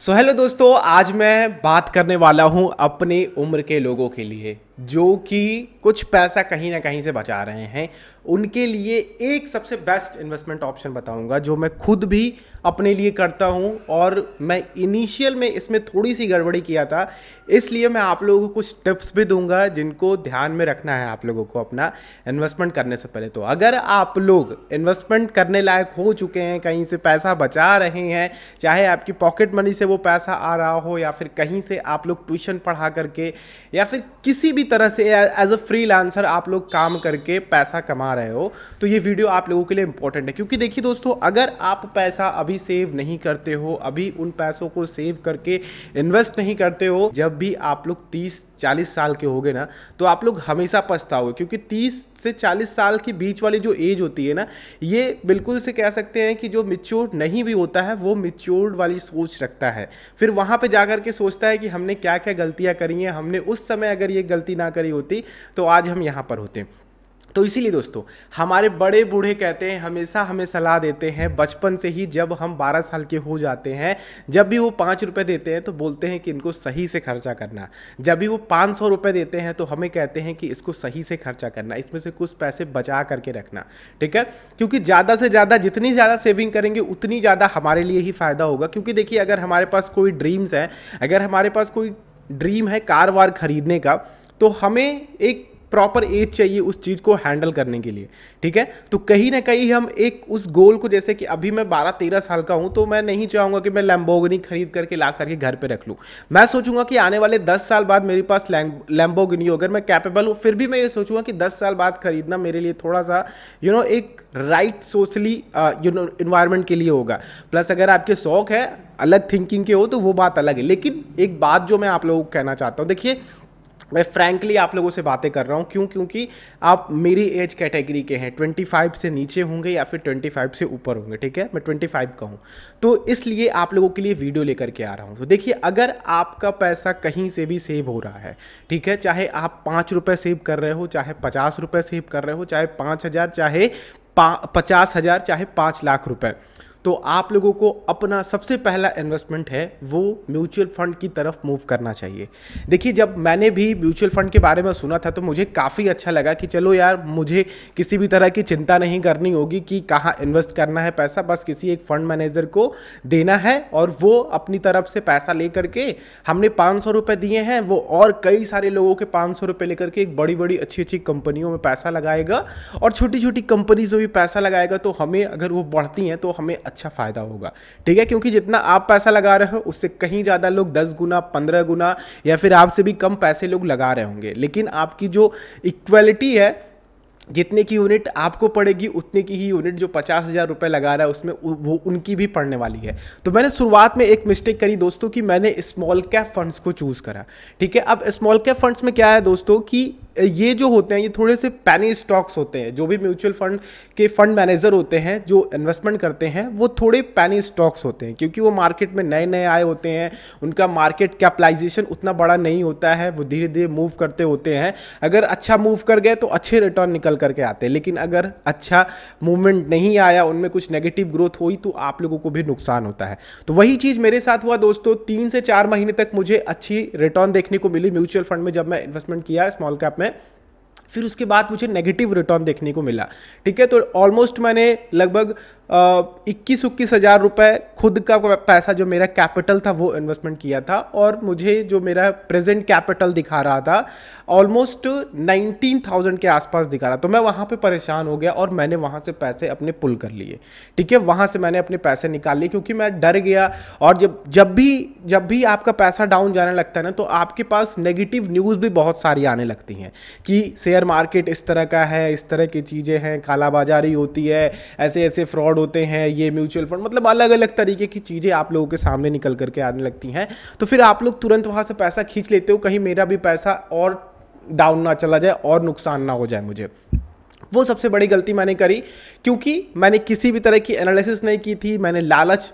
सो so, hello दोस्तों आज मैं बात करने वाला हूं अपनी उम्र के लोगों के लिए जो कि कुछ पैसा कहीं ना कहीं से बचा रहे हैं उनके लिए एक सबसे बेस्ट इन्वेस्टमेंट ऑप्शन बताऊंगा जो मैं खुद भी अपने लिए करता हूं और मैं इनिशियल में इसमें थोड़ी सी गड़बड़ी किया था इसलिए मैं आप लोगों को कुछ टिप्स भी दूंगा जिनको ध्यान में रखना है आप लोगों को अपना इन्वेस्टमेंट करने से पहले तो अगर आप लोग इन्वेस्टमेंट करने लायक हो चुके हैं कहीं से पैसा बचा रहे हैं चाहे आपकी पॉकेट मनी से वो पैसा आ रहा हो या फिर कहीं से आप लोग ट्यूशन पढ़ा करके या फिर किसी भी तरह से एज अ फ्री आप लोग काम करके पैसा कमा रहे हो तो ये वीडियो आप लोगों के लिए इंपॉर्टेंट है क्योंकि देखिए दोस्तों अगर आप पैसा अभी सेव नहीं करते हो अभी उन पैसों को सेव करके इन्वेस्ट नहीं करते हो जब भी आप लोग तीस चालीस साल के होगे ना तो आप लोग हमेशा पछताओगे क्योंकि तीस से 40 साल के बीच वाली जो एज होती है ना ये बिल्कुल से कह सकते हैं कि जो मिच्योर नहीं भी होता है वो मिच्योर्ड वाली सोच रखता है फिर वहां पे जाकर के सोचता है कि हमने क्या क्या गलतियां करी हैं हमने उस समय अगर ये गलती ना करी होती तो आज हम यहां पर होते हैं तो इसीलिए दोस्तों हमारे बड़े बूढ़े कहते हैं हमेशा हमें सलाह देते हैं बचपन से ही जब हम 12 साल के हो जाते हैं जब भी वो पाँच रुपये देते हैं तो बोलते हैं कि इनको सही से खर्चा करना जब भी वो पाँच सौ रुपये देते हैं तो हमें कहते हैं कि इसको सही से खर्चा करना इसमें से कुछ पैसे बचा करके रखना ठीक है क्योंकि ज़्यादा से ज़्यादा जितनी ज़्यादा सेविंग करेंगे उतनी ज़्यादा हमारे लिए ही फ़ायदा होगा क्योंकि देखिए अगर हमारे पास कोई ड्रीम्स है अगर हमारे पास कोई ड्रीम है कार वार खरीदने का तो हमें एक प्रॉपर एज चाहिए उस चीज़ को हैंडल करने के लिए ठीक है तो कहीं ना कहीं हम एक उस गोल को जैसे कि अभी मैं बारह तेरह साल का हूं तो मैं नहीं चाहूंगा कि मैं लैम्बोगनी खरीद करके ला करके घर पर रख लूँ मैं सोचूंगा कि आने वाले दस साल बाद मेरे पास लैम्बोगनी हो अगर मैं कैपेबल हूँ फिर भी मैं ये सोचूंगा कि दस साल बाद खरीदना मेरे लिए थोड़ा सा यू नो एक right socially you know environment के लिए होगा प्लस अगर आपके शौक है अलग थिंकिंग के हो तो वो बात अलग है लेकिन एक बात जो मैं आप लोगों को कहना चाहता हूँ देखिए मैं फ्रैंकली आप लोगों से बातें कर रहा हूँ क्यों क्योंकि आप मेरी एज कैटेगरी के हैं 25 से नीचे होंगे या फिर 25 से ऊपर होंगे ठीक है मैं 25 का हूँ तो इसलिए आप लोगों के लिए वीडियो लेकर के आ रहा हूँ तो देखिए अगर आपका पैसा कहीं से भी सेव हो रहा है ठीक है चाहे आप पाँच रुपये सेव कर रहे हो चाहे पचास रुपये सेव कर रहे हो चाहे पाँच हज़ार चाहे पचास हज़ार चाहे पाँच लाख रुपये तो आप लोगों को अपना सबसे पहला इन्वेस्टमेंट है वो म्यूचुअल फंड की तरफ मूव करना चाहिए देखिए जब मैंने भी म्यूचुअल फंड के बारे में सुना था तो मुझे काफ़ी अच्छा लगा कि चलो यार मुझे किसी भी तरह की चिंता नहीं करनी होगी कि कहाँ इन्वेस्ट करना है पैसा बस किसी एक फंड मैनेजर को देना है और वो अपनी तरफ से पैसा ले करके हमने पाँच सौ रुपये दिए हैं वो और कई सारे लोगों के पाँच सौ रुपये लेकर के एक बड़ी बड़ी अच्छी अच्छी कंपनियों में पैसा लगाएगा और छोटी छोटी कंपनीज में भी पैसा लगाएगा तो हमें अगर वो बढ़ती हैं तो हमें अच्छा फ़ायदा होगा ठीक है क्योंकि जितना आप पैसा लगा रहे हो उससे कहीं ज़्यादा लोग दस गुना पंद्रह गुना या फिर आपसे भी कम पैसे लोग लगा रहे होंगे लेकिन आपकी जो इक्वलिटी है जितने की यूनिट आपको पड़ेगी उतने की ही यूनिट जो पचास हज़ार रुपये लगा रहा है उसमें वो उनकी भी पड़ने वाली है तो मैंने शुरुआत में एक मिस्टेक करी दोस्तों कि मैंने स्मॉल कैप फंड्स को चूज़ करा ठीक है अब स्मॉल कैप फंड्स में क्या है दोस्तों कि ये जो होते हैं ये थोड़े से पैनी स्टॉक्स होते हैं जो भी म्यूचुअल फंड के फंड मैनेजर होते हैं जो इन्वेस्टमेंट करते हैं वो थोड़े पैनी स्टॉक्स होते हैं क्योंकि वो मार्केट में नए नए आए होते हैं उनका मार्केट कैपिटलाइजेशन उतना बड़ा नहीं होता है वो धीरे धीरे मूव करते होते हैं अगर अच्छा मूव कर गए तो अच्छे रिटर्न निकल निकल करके आते हैं लेकिन अगर अच्छा मूवमेंट नहीं आया उनमें कुछ नेगेटिव ग्रोथ हुई तो आप लोगों को भी नुकसान होता है तो वही चीज़ मेरे साथ हुआ दोस्तों तीन से चार महीने तक मुझे अच्छी रिटर्न देखने को मिली म्यूचुअल फंड में जब मैं इन्वेस्टमेंट किया स्मॉल कैप में फिर उसके बाद मुझे नेगेटिव रिटर्न देखने को मिला ठीक है तो ऑलमोस्ट मैंने लगभग इक्कीस उक्कीस हज़ार रुपये खुद का पैसा जो मेरा कैपिटल था वो इन्वेस्टमेंट किया था और मुझे जो मेरा प्रेजेंट कैपिटल दिखा रहा था ऑलमोस्ट नाइनटीन थाउजेंड के आसपास दिखा रहा तो मैं वहाँ पे परेशान हो गया और मैंने वहाँ से पैसे अपने पुल कर लिए ठीक है वहाँ से मैंने अपने पैसे निकाल लिए क्योंकि मैं डर गया और जब जब भी जब भी आपका पैसा डाउन जाने लगता है ना तो आपके पास नेगेटिव न्यूज़ भी बहुत सारी आने लगती हैं कि शेयर मार्केट इस तरह का है इस तरह की चीज़ें हैं बाजारी होती है ऐसे ऐसे फ्रॉड फ्रॉड होते हैं ये म्यूचुअल फंड मतलब अलग अलग तरीके की चीज़ें आप लोगों के सामने निकल करके आने लगती हैं तो फिर आप लोग तुरंत वहाँ से पैसा खींच लेते हो कहीं मेरा भी पैसा और डाउन ना चला जाए और नुकसान ना हो जाए मुझे वो सबसे बड़ी गलती मैंने करी क्योंकि मैंने किसी भी तरह की एनालिसिस नहीं की थी मैंने लालच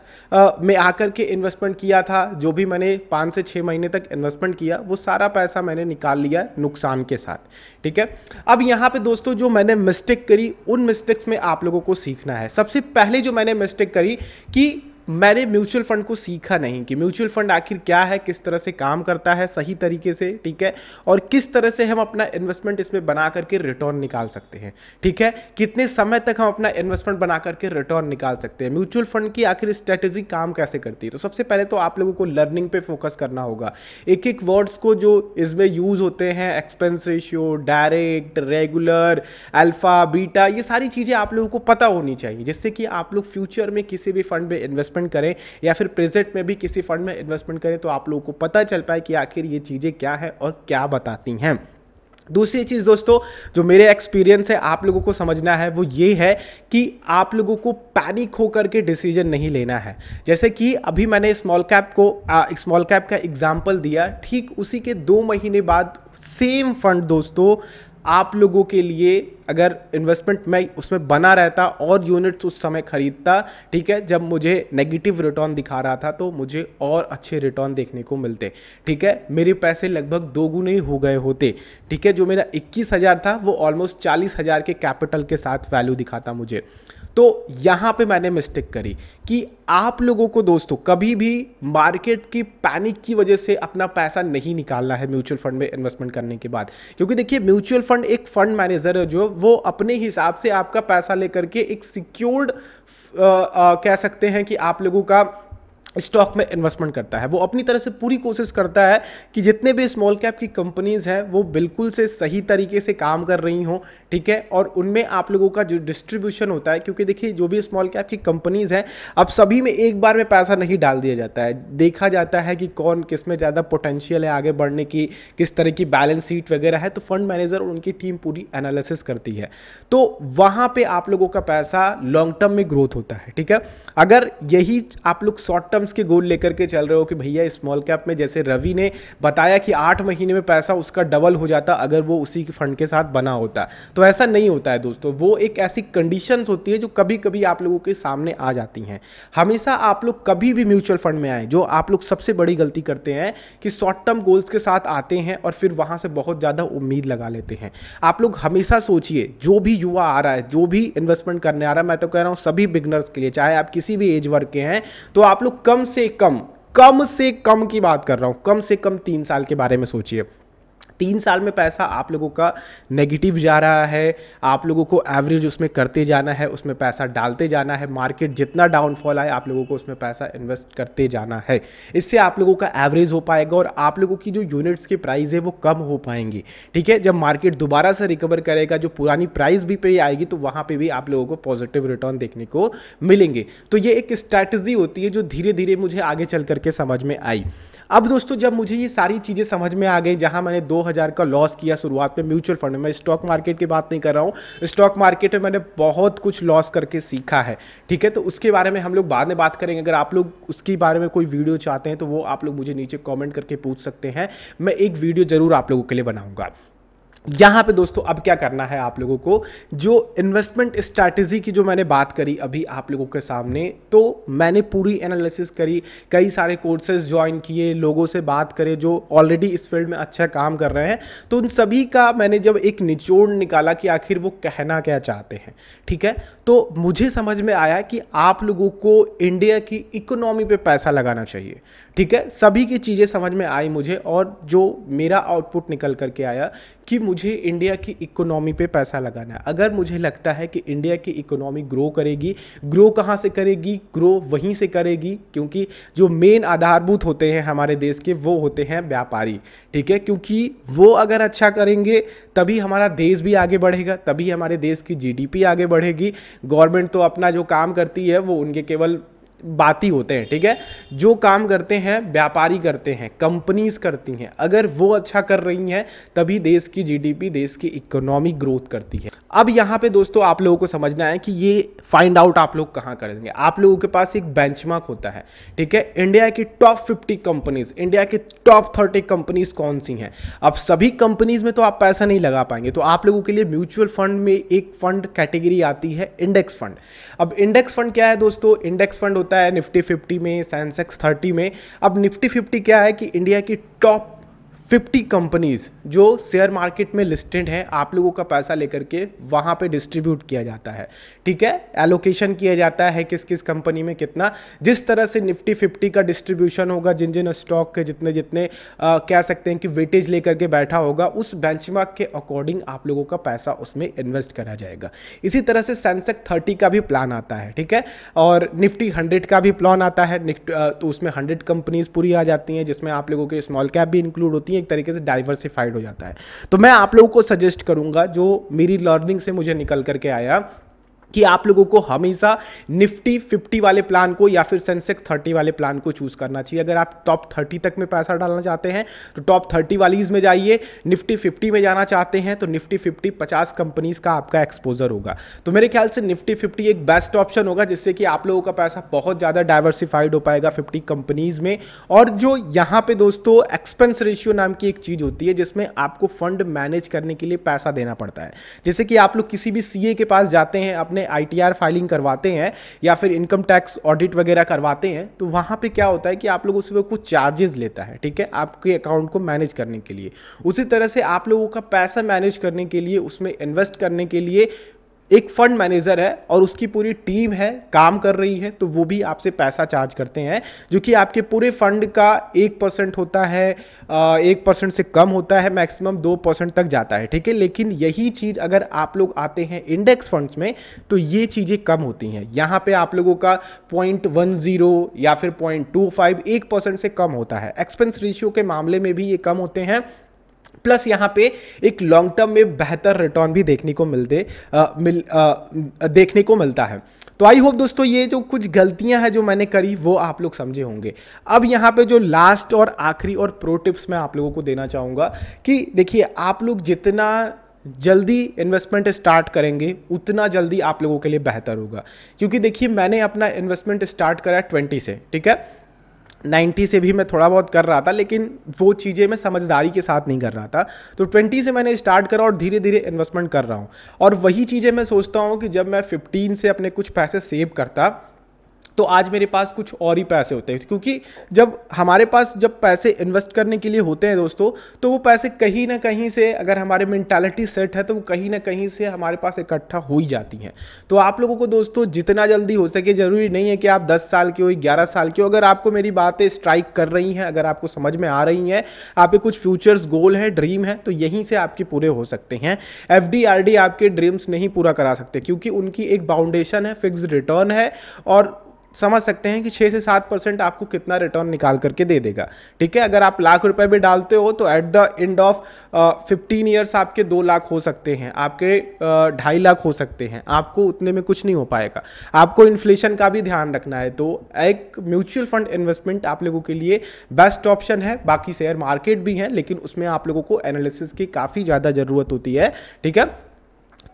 में आकर के इन्वेस्टमेंट किया था जो भी मैंने पाँच से छः महीने तक इन्वेस्टमेंट किया वो सारा पैसा मैंने निकाल लिया नुकसान के साथ ठीक है अब यहाँ पे दोस्तों जो मैंने मिस्टेक करी उन मिस्टेक्स में आप लोगों को सीखना है सबसे पहले जो मैंने मिस्टेक करी कि मैंने म्यूचुअल फंड को सीखा नहीं कि म्यूचुअल फंड आखिर क्या है किस तरह से काम करता है सही तरीके से ठीक है और किस तरह से हम अपना इन्वेस्टमेंट इसमें बना करके रिटर्न निकाल सकते हैं ठीक है कितने समय तक हम अपना इन्वेस्टमेंट बना करके रिटर्न निकाल सकते हैं म्यूचुअल फंड की आखिर स्ट्रेटेजी काम कैसे करती है तो सबसे पहले तो आप लोगों को लर्निंग पे फोकस करना होगा एक एक वर्ड्स को जो इसमें यूज होते हैं expense ratio direct regular alpha beta ये सारी चीज़ें आप लोगों को पता होनी चाहिए जिससे कि आप लोग फ्यूचर में किसी भी फंड में इन्वेस्टमेंट इन्वेस्टमेंट करें या फिर प्रेजेंट में भी किसी फंड में इन्वेस्टमेंट करें तो आप लोगों को पता चल पाए कि आखिर ये चीज़ें क्या है और क्या बताती हैं दूसरी चीज़ दोस्तों जो मेरे एक्सपीरियंस है आप लोगों को समझना है वो ये है कि आप लोगों को पैनिक होकर के डिसीजन नहीं लेना है जैसे कि अभी मैंने स्मॉल कैप को स्मॉल कैप का एग्जाम्पल दिया ठीक उसी के दो महीने बाद सेम फंड दोस्तों आप लोगों के लिए अगर इन्वेस्टमेंट मैं उसमें बना रहता और यूनिट्स उस समय ख़रीदता ठीक है जब मुझे नेगेटिव रिटर्न दिखा रहा था तो मुझे और अच्छे रिटर्न देखने को मिलते ठीक है मेरे पैसे लगभग दोगुने हो गए होते ठीक है जो मेरा इक्कीस हज़ार था वो ऑलमोस्ट चालीस हज़ार के कैपिटल के साथ वैल्यू दिखाता मुझे तो यहाँ पे मैंने मिस्टेक करी कि आप लोगों को दोस्तों कभी भी मार्केट की पैनिक की वजह से अपना पैसा नहीं निकालना है म्यूचुअल फंड में इन्वेस्टमेंट करने के बाद क्योंकि देखिए म्यूचुअल फंड एक फंड मैनेजर है जो वो अपने हिसाब से आपका पैसा लेकर के एक सिक्योर्ड कह सकते हैं कि आप लोगों का स्टॉक में इन्वेस्टमेंट करता है वो अपनी तरह से पूरी कोशिश करता है कि जितने भी स्मॉल कैप की कंपनीज़ हैं वो बिल्कुल से सही तरीके से काम कर रही हों ठीक है और उनमें आप लोगों का जो डिस्ट्रीब्यूशन होता है क्योंकि देखिए जो भी स्मॉल कैप की कंपनीज़ हैं अब सभी में एक बार में पैसा नहीं डाल दिया जाता है देखा जाता है कि कौन किस में ज़्यादा पोटेंशियल है आगे बढ़ने की किस तरह की बैलेंस शीट वगैरह है तो फंड मैनेजर और उनकी टीम पूरी एनालिसिस करती है तो वहाँ पर आप लोगों का पैसा लॉन्ग टर्म में ग्रोथ होता है ठीक है अगर यही आप लोग शॉर्ट टर्म टर्म्स के गोल लेकर के चल रहे हो कि भैया स्मॉल कैप में जैसे रवि ने बताया कि आठ महीने में पैसा उसका डबल हो जाता अगर वो उसी के फंड के साथ बना होता तो ऐसा नहीं होता है दोस्तों वो एक ऐसी कंडीशंस होती है जो कभी कभी आप लोगों के सामने आ जाती हैं हमेशा आप लोग कभी भी म्यूचुअल फंड में आए जो आप लोग सबसे बड़ी गलती करते हैं कि शॉर्ट टर्म गोल्स के साथ आते हैं और फिर वहां से बहुत ज़्यादा उम्मीद लगा लेते हैं आप लोग हमेशा सोचिए जो भी युवा आ रहा है जो भी इन्वेस्टमेंट करने आ रहा है मैं तो कह रहा हूं सभी बिगनर्स के लिए चाहे आप किसी भी एज वर्ग के हैं तो आप लोग कम से कम कम से कम की बात कर रहा हूं कम से कम तीन साल के बारे में सोचिए तीन साल में पैसा आप लोगों का नेगेटिव जा रहा है आप लोगों को एवरेज उसमें करते जाना है उसमें पैसा डालते जाना है मार्केट जितना डाउनफॉल आए आप लोगों को उसमें पैसा इन्वेस्ट करते जाना है इससे आप लोगों का एवरेज हो पाएगा और आप लोगों की जो यूनिट्स की प्राइस है वो कम हो पाएंगी ठीक है जब मार्केट दोबारा से रिकवर करेगा जो पुरानी प्राइस भी पे आएगी तो वहाँ पर भी आप लोगों को पॉजिटिव रिटर्न देखने को मिलेंगे तो ये एक स्ट्रैटेजी होती है जो धीरे धीरे मुझे आगे चल करके समझ में आई अब दोस्तों जब मुझे ये सारी चीज़ें समझ में आ गई जहाँ मैंने 2000 का लॉस किया शुरुआत में म्यूचुअल फंड में मैं स्टॉक मार्केट की बात नहीं कर रहा हूँ स्टॉक मार्केट में मैंने बहुत कुछ लॉस करके सीखा है ठीक है तो उसके बारे में हम लोग बाद में बात करेंगे अगर आप लोग उसके बारे में कोई वीडियो चाहते हैं तो वो आप लोग मुझे नीचे कॉमेंट करके पूछ सकते हैं मैं एक वीडियो ज़रूर आप लोगों के लिए बनाऊँगा यहाँ पे दोस्तों अब क्या करना है आप लोगों को जो इन्वेस्टमेंट स्ट्रैटेजी की जो मैंने बात करी अभी आप लोगों के सामने तो मैंने पूरी एनालिसिस करी कई सारे कोर्सेज ज्वाइन किए लोगों से बात करे जो ऑलरेडी इस फील्ड में अच्छा काम कर रहे हैं तो उन सभी का मैंने जब एक निचोड़ निकाला कि आखिर वो कहना क्या चाहते हैं ठीक है तो मुझे समझ में आया कि आप लोगों को इंडिया की इकोनॉमी पर पैसा लगाना चाहिए ठीक है सभी की चीज़ें समझ में आई मुझे और जो मेरा आउटपुट निकल करके आया कि मुझे इंडिया की इकोनॉमी पे पैसा लगाना है अगर मुझे लगता है कि इंडिया की इकोनॉमी ग्रो करेगी ग्रो कहाँ से करेगी ग्रो वहीं से करेगी क्योंकि जो मेन आधारभूत होते हैं हमारे देश के वो होते हैं व्यापारी ठीक है क्योंकि वो अगर अच्छा करेंगे तभी हमारा देश भी आगे बढ़ेगा तभी हमारे देश की जीडीपी आगे बढ़ेगी गवर्नमेंट तो अपना जो काम करती है वो उनके केवल बाती होते हैं ठीक है जो काम करते हैं व्यापारी करते हैं कंपनीज करती हैं अगर वो अच्छा कर रही हैं तभी देश की जीडीपी देश की इकोनॉमिक ग्रोथ करती है अब यहाँ पे दोस्तों आप लोगों को समझना है कि ये फाइंड आउट आप लोग कहाँ करेंगे आप लोगों के पास एक बेंचमार्क होता है ठीक है इंडिया की टॉप फिफ्टी कंपनीज इंडिया की टॉप थर्टी कंपनीज कौन सी हैं अब सभी कंपनीज में तो आप पैसा नहीं लगा पाएंगे तो आप लोगों के लिए म्यूचुअल फंड में एक फंड कैटेगरी आती है इंडेक्स फंड अब इंडेक्स फंड क्या है दोस्तों इंडेक्स फंड होता होता है निफ्टी फिफ्टी में सेंसेक्स थर्टी में अब निफ्टी फिफ्टी क्या है कि इंडिया की टॉप 50 कंपनीज जो शेयर मार्केट में लिस्टेड हैं आप लोगों का पैसा लेकर के वहाँ पे डिस्ट्रीब्यूट किया जाता है ठीक है एलोकेशन किया जाता है किस किस कंपनी में कितना जिस तरह से निफ्टी 50 का डिस्ट्रीब्यूशन होगा जिन जिन स्टॉक के जितने जितने आ, कह सकते हैं कि वेटेज लेकर के बैठा होगा उस बेंच के अकॉर्डिंग आप लोगों का पैसा उसमें इन्वेस्ट करा जाएगा इसी तरह से सेंसेक थर्टी का भी प्लान आता है ठीक है और निफ्टी हंड्रेड का भी प्लान आता है तो उसमें हंड्रेड कंपनीज पूरी आ जाती हैं जिसमें आप लोगों के स्मॉल कैप भी इंक्लूड होती हैं एक तरीके से डाइवर्सिफाइड हो जाता है तो मैं आप लोगों को सजेस्ट करूंगा जो मेरी लर्निंग से मुझे निकल करके आया कि आप लोगों को हमेशा निफ्टी फिफ्टी वाले प्लान को या फिर सेंसेक्स थर्टी वाले प्लान को चूज करना चाहिए अगर आप टॉप थर्टी तक में पैसा डालना चाहते हैं तो टॉप थर्टी वालीज में जाइए निफ्टी फिफ्टी में जाना चाहते हैं तो निफ्टी फिफ्टी पचास कंपनीज का आपका एक्सपोजर होगा तो मेरे ख्याल से निफ्टी फिफ्टी एक बेस्ट ऑप्शन होगा जिससे कि आप लोगों का पैसा बहुत ज़्यादा डाइवर्सिफाइड हो पाएगा फिफ्टी कंपनीज में और जो यहाँ पर दोस्तों एक्सपेंस रेशियो नाम की एक चीज़ होती है जिसमें आपको फंड मैनेज करने के लिए पैसा देना पड़ता है जैसे कि आप लोग किसी भी सी के पास जाते हैं अपने अपने आई फाइलिंग करवाते हैं या फिर इनकम टैक्स ऑडिट वगैरह करवाते हैं तो वहाँ पर क्या होता है कि आप उस पर कुछ चार्जेस लेता है ठीक है आपके अकाउंट को मैनेज करने के लिए उसी तरह से आप लोगों का पैसा मैनेज करने के लिए उसमें इन्वेस्ट करने के लिए एक फंड मैनेजर है और उसकी पूरी टीम है काम कर रही है तो वो भी आपसे पैसा चार्ज करते हैं जो कि आपके पूरे फंड का एक परसेंट होता है एक परसेंट से कम होता है मैक्सिमम दो परसेंट तक जाता है ठीक है लेकिन यही चीज़ अगर आप लोग आते हैं इंडेक्स फंड्स में तो ये चीज़ें कम होती हैं यहाँ पे आप लोगों का पॉइंट वन जीरो या फिर पॉइंट टू फाइव एक परसेंट से कम होता है एक्सपेंस रेशियो के मामले में भी ये कम होते हैं प्लस यहाँ पे एक लॉन्ग टर्म में बेहतर रिटर्न भी देखने को मिलते आ, मिल आ, देखने को मिलता है तो आई होप दोस्तों ये जो कुछ गलतियां हैं जो मैंने करी वो आप लोग समझे होंगे अब यहाँ पे जो लास्ट और आखिरी और प्रो टिप्स मैं आप लोगों को देना चाहूँगा कि देखिए आप लोग जितना जल्दी इन्वेस्टमेंट स्टार्ट करेंगे उतना जल्दी आप लोगों के लिए बेहतर होगा क्योंकि देखिए मैंने अपना इन्वेस्टमेंट स्टार्ट करा ट्वेंटी से ठीक है नाइन्टी से भी मैं थोड़ा बहुत कर रहा था लेकिन वो चीज़ें मैं समझदारी के साथ नहीं कर रहा था तो ट्वेंटी से मैंने स्टार्ट करा और धीरे धीरे इन्वेस्टमेंट कर रहा हूँ और वही चीज़ें मैं सोचता हूँ कि जब मैं फिफ्टीन से अपने कुछ पैसे सेव करता तो आज मेरे पास कुछ और ही पैसे होते हैं क्योंकि जब हमारे पास जब पैसे इन्वेस्ट करने के लिए होते हैं दोस्तों तो वो पैसे कहीं ना कहीं से अगर हमारे मेंटालिटी सेट है तो वो कहीं ना कहीं से हमारे पास इकट्ठा हो ही जाती हैं तो आप लोगों को दोस्तों जितना जल्दी हो सके ज़रूरी नहीं है कि आप दस साल के हो ग्यारह साल के हो अगर आपको मेरी बातें स्ट्राइक कर रही हैं अगर आपको समझ में आ रही हैं आपके कुछ फ्यूचर्स गोल है ड्रीम है तो यहीं से आपके पूरे हो सकते हैं एफ आपके ड्रीम्स नहीं पूरा करा सकते क्योंकि उनकी एक बाउंडेशन है फिक्स रिटर्न है और समझ सकते हैं कि छः से सात परसेंट आपको कितना रिटर्न निकाल करके दे देगा ठीक है अगर आप लाख रुपए भी डालते हो तो at the end of fifteen years आपके दो लाख हो सकते हैं आपके ढाई uh, लाख हो सकते हैं आपको उतने में कुछ नहीं हो पाएगा आपको इन्फ्लेशन का भी ध्यान रखना है तो एक म्यूचुअल फंड इन्वेस्टमेंट आप लोगों के लिए बेस्ट ऑप्शन है बाकी शेयर मार्केट भी है लेकिन उसमें आप लोगों को एनालिसिस की काफ़ी ज़्यादा ज़रूरत होती है ठीक है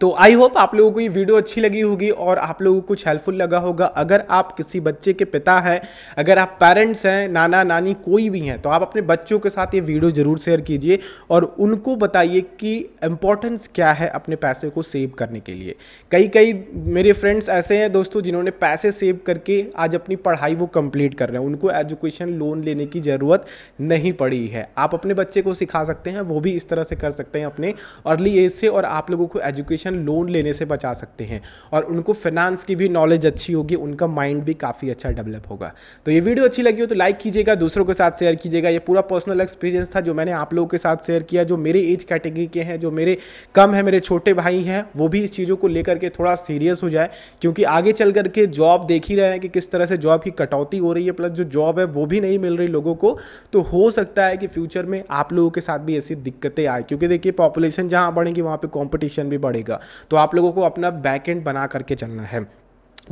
तो आई होप आप लोगों को ये वीडियो अच्छी लगी होगी और आप लोगों को कुछ हेल्पफुल लगा होगा अगर आप किसी बच्चे के पिता हैं अगर आप पेरेंट्स हैं नाना नानी कोई भी हैं तो आप अपने बच्चों के साथ ये वीडियो ज़रूर शेयर कीजिए और उनको बताइए कि इम्पोर्टेंस क्या है अपने पैसे को सेव करने के लिए कई कई मेरे फ्रेंड्स ऐसे हैं दोस्तों जिन्होंने पैसे सेव करके आज अपनी पढ़ाई वो कम्प्लीट कर रहे हैं उनको एजुकेशन लोन लेने की ज़रूरत नहीं पड़ी है आप अपने बच्चे को सिखा सकते हैं वो भी इस तरह से कर सकते हैं अपने अर्ली एज से और आप लोगों को एजुकेशन एजुकेशन लोन लेने से बचा सकते हैं और उनको फाइनेंस की भी नॉलेज अच्छी होगी उनका माइंड भी काफ़ी अच्छा डेवलप होगा तो ये वीडियो अच्छी लगी हो तो लाइक कीजिएगा दूसरों के साथ शेयर कीजिएगा ये पूरा पर्सनल एक्सपीरियंस था जो मैंने आप लोगों के साथ शेयर किया जो मेरे एज कैटेगरी के हैं जो मेरे कम है मेरे छोटे भाई हैं वो भी इस चीज़ों को लेकर के थोड़ा सीरियस हो जाए क्योंकि आगे चल करके जॉब देख ही रहे हैं कि किस तरह से जॉब की कटौती हो रही है प्लस जो जॉब है वो भी नहीं मिल रही लोगों को तो हो सकता है कि फ्यूचर में आप लोगों के साथ भी ऐसी दिक्कतें आए क्योंकि देखिए पॉपुलेशन जहाँ बढ़ेगी वहाँ पर कॉम्पिटिशन भी बढ़ेगा जाएगा तो आप लोगों को अपना बैक एंड बना करके चलना है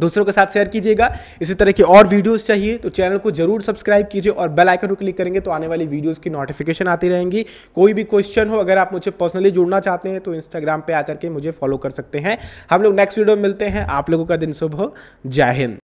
दूसरों के साथ शेयर कीजिएगा इसी तरह की और वीडियोस चाहिए तो चैनल को जरूर सब्सक्राइब कीजिए और बेल आइकन को क्लिक करेंगे तो आने वाली वीडियोस की नोटिफिकेशन आती रहेंगी कोई भी क्वेश्चन हो अगर आप मुझे पर्सनली जुड़ना चाहते हैं तो इंस्टाग्राम पे आकर के मुझे फॉलो कर सकते हैं हम लोग नेक्स्ट वीडियो में मिलते हैं आप लोगों का दिन शुभ हो जय हिंद